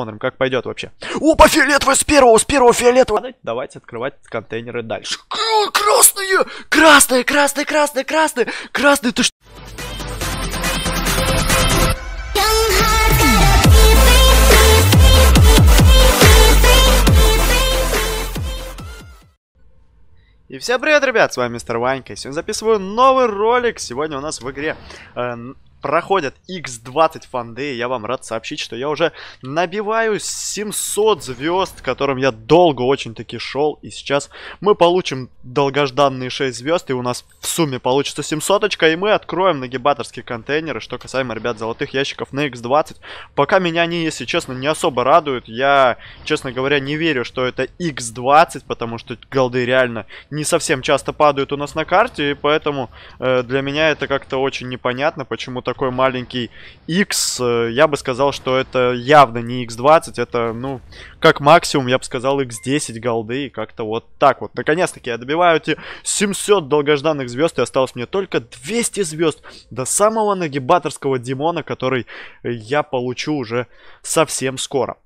Смотрим, как пойдет вообще. О, фиолетовый с первого, с первого фиолетового. Давайте открывать контейнеры дальше. Красные, красные, красные, красные, красные, красные, ты что? И всем привет, ребят, с вами мистер Ванька. Сегодня записываю новый ролик. Сегодня у нас в игре э, проходят X20 фанды, я вам рад сообщить, что я уже набиваю 700 звезд, которым я долго очень-таки шел, и сейчас мы получим долгожданные 6 звезд, и у нас в сумме получится 700, очка и мы откроем нагибаторские контейнеры, что касаемо, ребят, золотых ящиков на X20. Пока меня они, если честно, не особо радуют, я, честно говоря, не верю, что это X20, потому что голды реально не совсем часто падают у нас на карте, и поэтому э, для меня это как-то очень непонятно, почему так такой маленький X. Э, я бы сказал, что это явно не X20, это, ну, как максимум, я бы сказал, X10 голды. И как-то вот так вот. Наконец-таки я добиваю эти 700 долгожданных звезд, и осталось мне только 200 звезд до самого нагибаторского Димона, который э, я получу уже совсем скоро.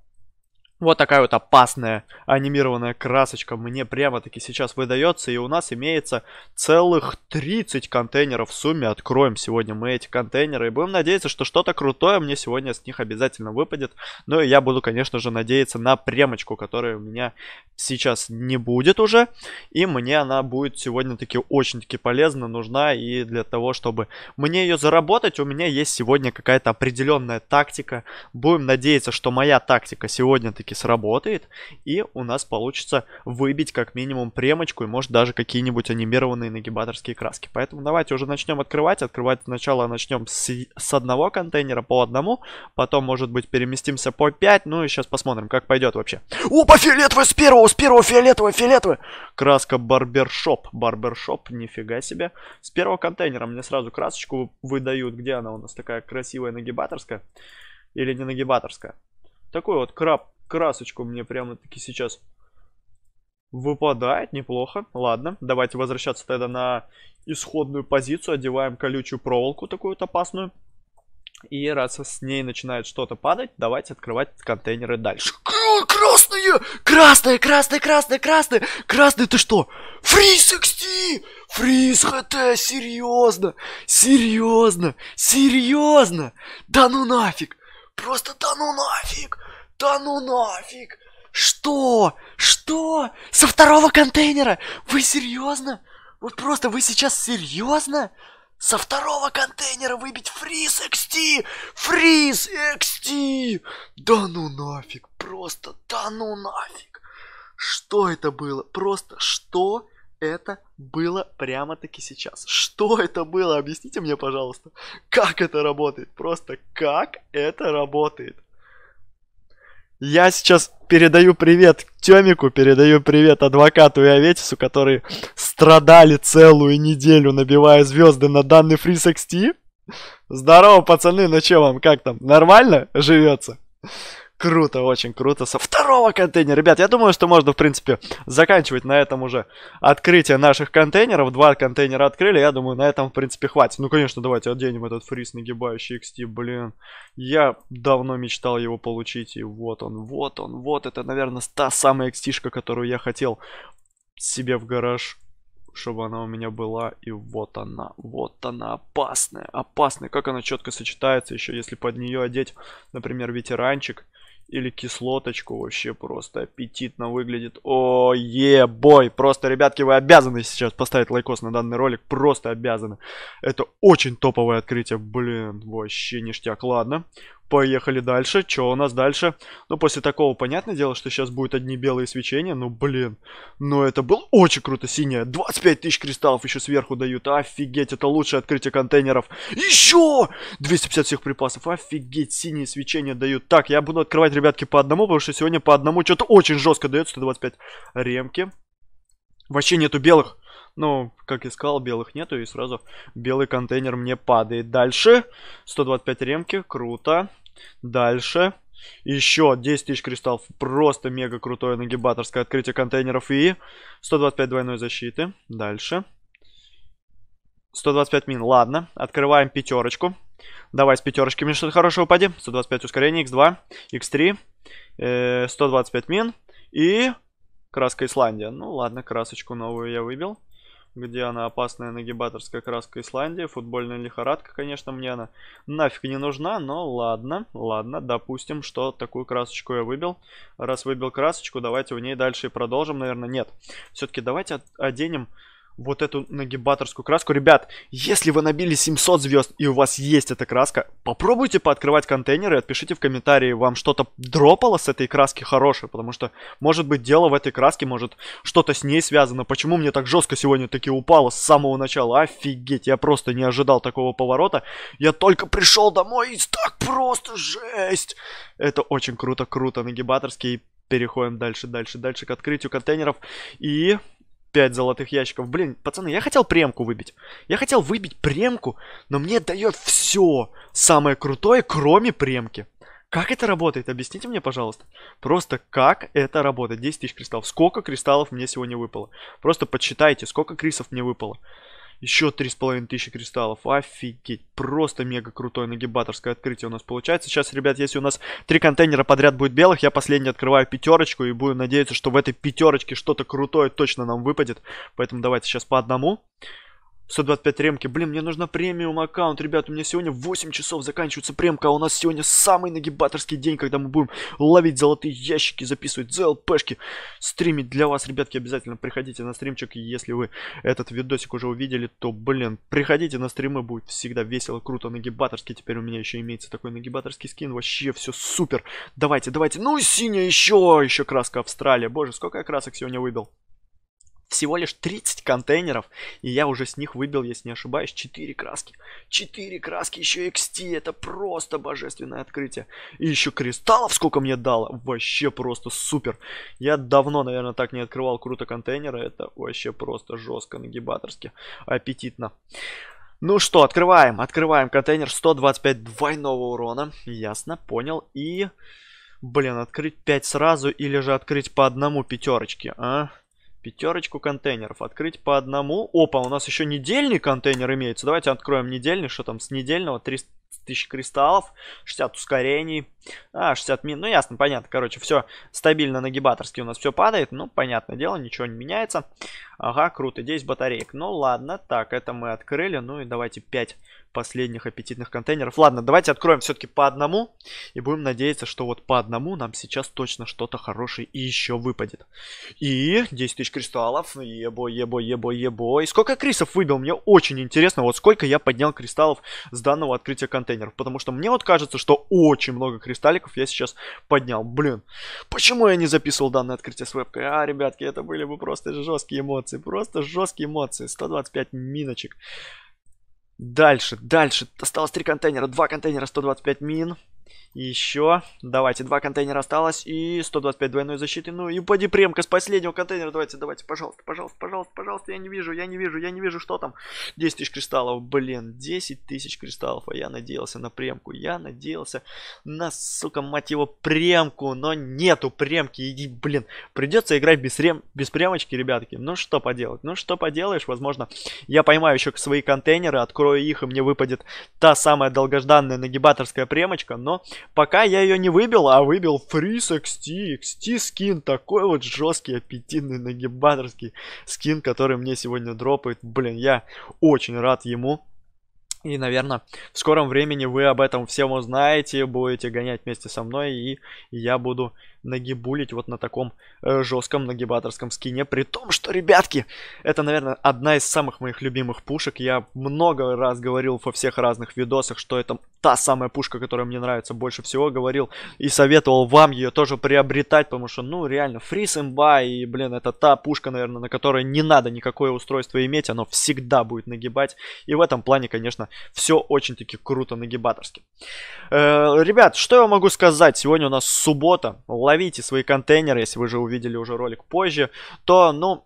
Вот такая вот опасная анимированная красочка мне прямо-таки сейчас выдается. И у нас имеется целых 30 контейнеров в сумме. Откроем сегодня мы эти контейнеры. И будем надеяться, что что-то крутое мне сегодня с них обязательно выпадет. Ну и я буду, конечно же, надеяться на премочку, которая у меня сейчас не будет уже. И мне она будет сегодня-таки очень-таки полезна, нужна. И для того, чтобы мне ее заработать, у меня есть сегодня какая-то определенная тактика. Будем надеяться, что моя тактика сегодня-таки таки сработает, и у нас получится выбить как минимум премочку и может даже какие-нибудь анимированные нагибаторские краски. Поэтому давайте уже начнем открывать. Открывать сначала начнем с, с одного контейнера по одному, потом, может быть, переместимся по 5, ну и сейчас посмотрим, как пойдет вообще. Опа, фиолетовый с первого, с первого фиолетовый, фиолетовый! Краска барбершоп, барбершоп, нифига себе. С первого контейнера мне сразу красочку выдают, где она у нас такая красивая нагибаторская или не нагибаторская. Такой вот краб красочку мне прямо-таки сейчас выпадает. Неплохо. Ладно, давайте возвращаться тогда на исходную позицию. Одеваем колючую проволоку такую вот опасную. И раз с ней начинает что-то падать, давайте открывать контейнеры дальше. Красные! Красные, красные, красные, красные! Красные, ты что? Фриз XT! Фриз ХТ! Серьезно! Серьезно! Серьезно! Да ну нафиг! Просто да ну нафиг! Да ну нафиг! Что? Что? Со второго контейнера? Вы серьезно? Вот просто вы сейчас серьезно? Со второго контейнера выбить фриз XT! Фриз XT! Да ну нафиг! Просто да ну нафиг! Что это было? Просто что это было прямо-таки сейчас? Что это было? Объясните мне, пожалуйста. Как это работает? Просто как это работает? Я сейчас передаю привет Тёмику, передаю привет адвокату и Аветису, которые страдали целую неделю, набивая звезды на данный FreeSXT. Здорово, пацаны, ну чё вам, как там, нормально живется? Круто, очень круто. Со второго контейнера. Ребят, я думаю, что можно, в принципе, заканчивать на этом уже открытие наших контейнеров. Два контейнера открыли. Я думаю, на этом, в принципе, хватит. Ну, конечно, давайте оденем этот фриз нагибающий XT. Блин, я давно мечтал его получить. И вот он, вот он, вот. Это, наверное, та самая XT, которую я хотел себе в гараж чтобы она у меня была. И вот она, вот она опасная, опасная. Как она четко сочетается еще, если под нее одеть, например, ветеранчик или кислоточку вообще просто аппетитно выглядит. О, е-бой! Просто, ребятки, вы обязаны сейчас поставить лайкос на данный ролик. Просто обязаны. Это очень топовое открытие. Блин, вообще ништяк. Ладно. Поехали дальше. Что у нас дальше? Ну, после такого, понятное дело, что сейчас будет одни белые свечения. Ну, блин. Но ну, это было очень круто синее. 25 тысяч кристаллов еще сверху дают. Офигеть, это лучшее открытие контейнеров. Еще! 250 всех припасов. Офигеть, синие свечения дают. Так, я буду открывать, ребятки, по одному, потому что сегодня по одному что-то очень жестко дает. 125 ремки. Вообще нету белых. Ну, как и сказал, белых нету, и сразу белый контейнер мне падает. Дальше 125 ремки, круто. Дальше еще 10 тысяч кристаллов. Просто мега крутое нагибаторское открытие контейнеров. И 125 двойной защиты. Дальше. 125 мин. Ладно. Открываем пятерочку. Давай с пятерочками что-то хорошее упади. 125 ускорения, X2. X3. 125 мин. И краска Исландия. Ну ладно, красочку новую я выбил где она опасная нагибаторская краска Исландии. Футбольная лихорадка, конечно, мне она нафиг не нужна, но ладно, ладно, допустим, что такую красочку я выбил. Раз выбил красочку, давайте в ней дальше и продолжим, наверное, нет. Все-таки давайте оденем вот эту нагибаторскую краску. Ребят, если вы набили 700 звезд и у вас есть эта краска, попробуйте пооткрывать контейнеры, и отпишите в комментарии, вам что-то дропало с этой краски хорошее, потому что, может быть, дело в этой краске, может, что-то с ней связано. Почему мне так жестко сегодня таки упало с самого начала? Офигеть, я просто не ожидал такого поворота. Я только пришел домой и так просто жесть. Это очень круто, круто, нагибаторский. Переходим дальше, дальше, дальше к открытию контейнеров. И 5 золотых ящиков. Блин, пацаны, я хотел премку выбить. Я хотел выбить премку, но мне дает все самое крутое, кроме премки. Как это работает? Объясните мне, пожалуйста. Просто как это работает? 10 тысяч кристаллов. Сколько кристаллов мне сегодня выпало? Просто подсчитайте, сколько крисов мне выпало. Еще 3500 кристаллов. Офигеть. Просто мега крутое нагибаторское открытие у нас получается. Сейчас, ребят, если у нас три контейнера подряд будет белых, я последний открываю пятерочку и буду надеяться, что в этой пятерочке что-то крутое точно нам выпадет. Поэтому давайте сейчас по одному. 125 ремки. Блин, мне нужна премиум аккаунт. Ребят, у меня сегодня 8 часов заканчивается премка. А у нас сегодня самый нагибаторский день, когда мы будем ловить золотые ящики, записывать ЗЛПшки, стримить для вас. Ребятки, обязательно приходите на стримчик. Если вы этот видосик уже увидели, то, блин, приходите на стримы. Будет всегда весело, круто, нагибаторский. Теперь у меня еще имеется такой нагибаторский скин. Вообще все супер. Давайте, давайте. Ну, и синяя еще, еще краска Австралия. Боже, сколько я красок сегодня выбил всего лишь 30 контейнеров, и я уже с них выбил, если не ошибаюсь, 4 краски. 4 краски, еще XT, это просто божественное открытие. И еще кристаллов сколько мне дало, вообще просто супер. Я давно, наверное, так не открывал круто контейнеры, это вообще просто жестко нагибаторски, аппетитно. Ну что, открываем, открываем контейнер, 125 двойного урона, ясно, понял, и... Блин, открыть 5 сразу или же открыть по одному пятерочки, а? Пятерочку контейнеров. Открыть по одному. Опа, у нас еще недельный контейнер имеется. Давайте откроем недельный. Что там с недельного? 300 тысяч кристаллов, 60 ускорений, а, 60 мин, ну ясно, понятно, короче, все стабильно нагибаторски у нас все падает, ну, понятное дело, ничего не меняется. Ага, круто, 10 батареек, ну ладно, так, это мы открыли, ну и давайте 5 последних аппетитных контейнеров. Ладно, давайте откроем все-таки по одному и будем надеяться, что вот по одному нам сейчас точно что-то хорошее и еще выпадет. И 10 тысяч кристаллов, ебо, ну, ебо, ебо, ебо. сколько крисов выбил, мне очень интересно, вот сколько я поднял кристаллов с данного открытия контейнера контейнеров. Потому что мне вот кажется, что очень много кристалликов я сейчас поднял. Блин, почему я не записывал данное открытие с вебкой? А, ребятки, это были бы просто жесткие эмоции. Просто жесткие эмоции. 125 миночек. Дальше, дальше. Осталось 3 контейнера. 2 контейнера, 125 мин еще. Давайте, два контейнера осталось. И 125 двойной защиты. Ну и поди премка с последнего контейнера. Давайте, давайте, пожалуйста, пожалуйста, пожалуйста, пожалуйста. Я не вижу, я не вижу, я не вижу, что там. 10 тысяч кристаллов. Блин, 10 тысяч кристаллов. А я надеялся на премку. Я надеялся на, сука, мать его, премку. Но нету премки. И, блин, придется играть без, рем... без премочки, ребятки. Ну что поделать? Ну что поделаешь? Возможно, я поймаю еще свои контейнеры, открою их, и мне выпадет та самая долгожданная нагибаторская премочка. Но пока я ее не выбил, а выбил фриз XT, XT скин, такой вот жесткий, аппетитный, нагибаторский скин, который мне сегодня дропает. Блин, я очень рад ему. И, наверное, в скором времени вы об этом всем узнаете, будете гонять вместе со мной, и я буду нагибулить вот на таком э, жестком нагибаторском скине. При том, что, ребятки, это, наверное, одна из самых моих любимых пушек. Я много раз говорил во всех разных видосах, что это та самая пушка, которая мне нравится больше всего. Говорил и советовал вам ее тоже приобретать, потому что, ну, реально, фриз имба, и, блин, это та пушка, наверное, на которой не надо никакое устройство иметь, оно всегда будет нагибать. И в этом плане, конечно, все очень-таки круто нагибаторски. Э, ребят, что я могу сказать? Сегодня у нас суббота, ловите свои контейнеры, если вы же увидели уже ролик позже, то, ну,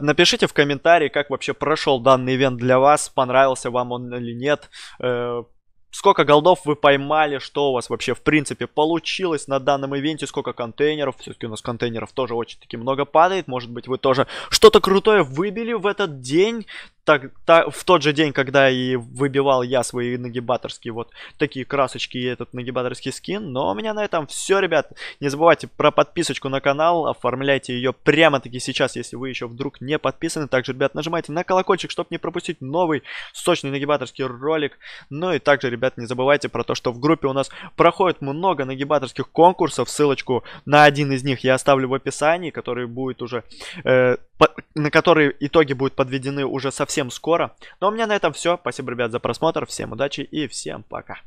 Напишите в комментарии, как вообще прошел данный ивент для вас, понравился вам он или нет. Э, сколько голдов вы поймали, что у вас вообще в принципе получилось на данном ивенте, сколько контейнеров, все-таки у нас контейнеров тоже очень-таки много падает, может быть вы тоже что-то крутое выбили в этот день, так, так, в тот же день, когда и выбивал я свои нагибаторские вот такие красочки и этот нагибаторский скин. Но у меня на этом все, ребят. Не забывайте про подписочку на канал, оформляйте ее прямо-таки сейчас, если вы еще вдруг не подписаны. Также, ребят, нажимайте на колокольчик, чтобы не пропустить новый сочный нагибаторский ролик. Ну и также, ребят, не забывайте про то, что в группе у нас проходит много нагибаторских конкурсов. Ссылочку на один из них я оставлю в описании, который будет уже... Э, по, на который итоги будут подведены уже совсем совсем скоро. Но ну, а у меня на этом все. Спасибо, ребят, за просмотр. Всем удачи и всем пока.